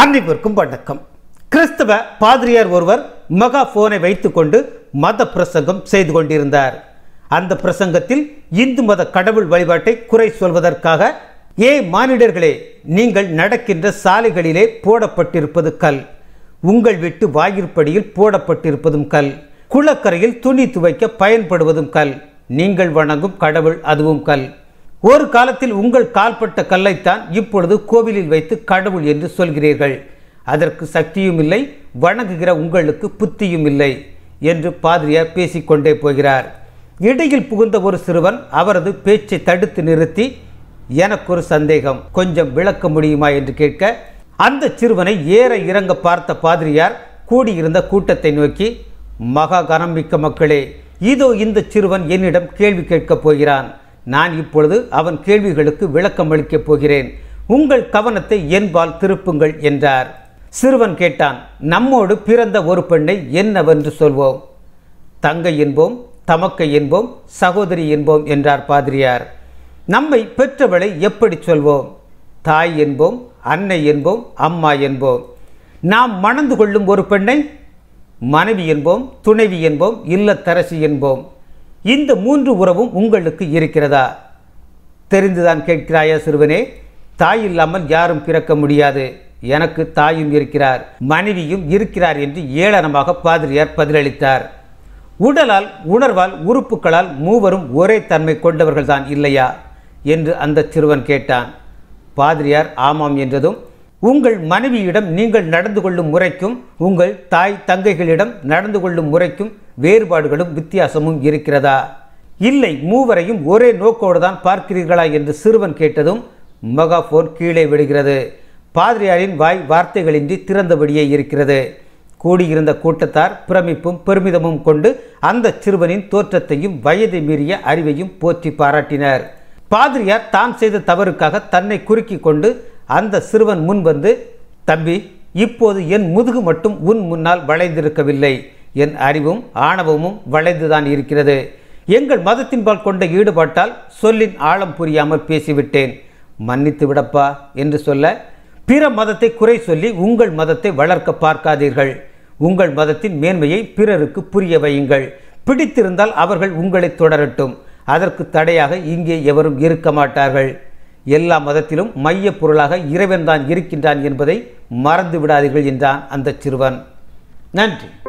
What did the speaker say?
அனைவருக்கும் வணக்கம் கிறிஸ்தவ பாதிரியார் ஒருவர் மெகா போனை வைத்துக்கொண்டு மத பிரசங்கம் செய்து கொண்டிருந்தார் அந்த பிரசங்கத்தில் இந்து மத கடவுள் வழிபாட்டை குறை சொல்வதற்காக ஏ மானிடர்களே நீங்கள் நடக்கின்ற சாலைகளிலே போடப்பட்டிருப்பது கல் உங்கள் வீட்டு வாயிற்படியில் போடப்பட்டிருப்பதும் கல் குளக்கரையில் துணி துவைக்க பயன்படுவதும் கல் நீங்கள் வணங்கும் கடவுள் அதுவும் கல் ஒரு காலத்தில் உங்கள் கால்பட்ட கல்லைத்தான் இப்பொழுது கோவிலில் வைத்து கடவுள் என்று சொல்கிறீர்கள் அதற்கு சக்தியும் இல்லை வணங்குகிற உங்களுக்கு புத்தியும் இல்லை என்று பாதிரியார் பேசிக்கொண்டே போகிறார் இடையில் புகுந்த ஒரு சிறுவன் அவரது பேச்சை தடுத்து நிறுத்தி எனக்கு ஒரு சந்தேகம் கொஞ்சம் விளக்க முடியுமா என்று கேட்க அந்த சிறுவனை ஏற இறங்க பார்த்த பாதிரியார் கூடியிருந்த கூட்டத்தை நோக்கி மகா மிக்க மக்களே இதோ இந்த சிறுவன் என்னிடம் கேள்வி கேட்கப் போகிறான் நான் இப்பொழுது அவன் கேள்விகளுக்கு விளக்கம் அளிக்கப் போகிறேன் உங்கள் கவனத்தை என்பால் திருப்புங்கள் என்றார் சிறுவன் கேட்டான் நம்மோடு பிறந்த ஒரு பெண்ணை என்னவென்று சொல்வோம் தங்கை என்போம் தமக்கை என்போம் சகோதரி என்போம் என்றார் பாதிரியார் நம்மை பெற்றவளை எப்படி சொல்வோம் தாய் என்போம் அன்னை என்போம் அம்மா என்போம் நாம் மணந்து கொள்ளும் ஒரு பெண்ணை மனைவி என்போம் துணைவி என்போம் இல்லத்தரசி என்போம் இந்த மூன்று உறவும் உங்களுக்கு இருக்கிறதா தெரிந்துதான் கேட்கிறாயா சிறுவனே தாய் இல்லாமல் யாரும் பிறக்க முடியாது எனக்கு தாயும் இருக்கிறார் மனைவியும் இருக்கிறார் என்று ஏளனமாக பாதிரியார் பதிலளித்தார் உடலால் உணர்வால் உறுப்புகளால் மூவரும் ஒரே தன்மை கொண்டவர்கள்தான் இல்லையா என்று அந்த சிறுவன் கேட்டான் பாதிரியார் ஆமாம் என்றதும் உங்கள் மனைவியிடம் நீங்கள் நடந்து கொள்ளும் முறைக்கும் உங்கள் தாய் தங்கைகளிடம் நடந்து கொள்ளும் முறைக்கும் வேறுபாடுகளும் வித்தியாசமும் இருக்கிறதா இல்லை மூவரையும் ஒரே நோக்கோடு தான் பார்க்கிறீர்களா என்று சிறுவன் கேட்டதும் மகாஃபோன் கீழே விடுகிறது பாதிரியாரின் வாய் வார்த்தைகளின்றி திறந்தபடியே இருக்கிறது கூடியிருந்த கூட்டத்தார் பிரமிப்பும் பெருமிதமும் கொண்டு அந்த சிறுவனின் தோற்றத்தையும் வயது மீறிய அறிவையும் போற்றி பாராட்டினர் பாதிரியார் தான் செய்த தவறுக்காக தன்னை குறுக்கி கொண்டு அந்த சிறுவன் முன் வந்து தம்பி இப்போது என் முதுகு மட்டும் உன் முன்னால் வளைந்திருக்கவில்லை என் அறிவும் ஆணவமும் வளைந்துதான் இருக்கிறது எங்கள் மதத்தின்பால் கொண்ட ஈடுபாட்டால் சொல்லின் ஆழம் புரியாமல் பேசிவிட்டேன் மன்னித்து விடப்பா என்று சொல்ல பிற மதத்தை குறை சொல்லி உங்கள் மதத்தை வளர்க்க பார்க்காதீர்கள் உங்கள் மதத்தின் மேன்மையை பிறருக்கு புரிய வையுங்கள் பிடித்திருந்தால் அவர்கள் உங்களை தொடரட்டும் அதற்கு தடையாக இங்கே எவரும் இருக்க மாட்டார்கள் எல்லா மதத்திலும் மைய பொருளாக இறைவன் தான் இருக்கின்றான் என்பதை மறந்து விடாதீர்கள் என்றான் அந்த சிறுவன் நன்றி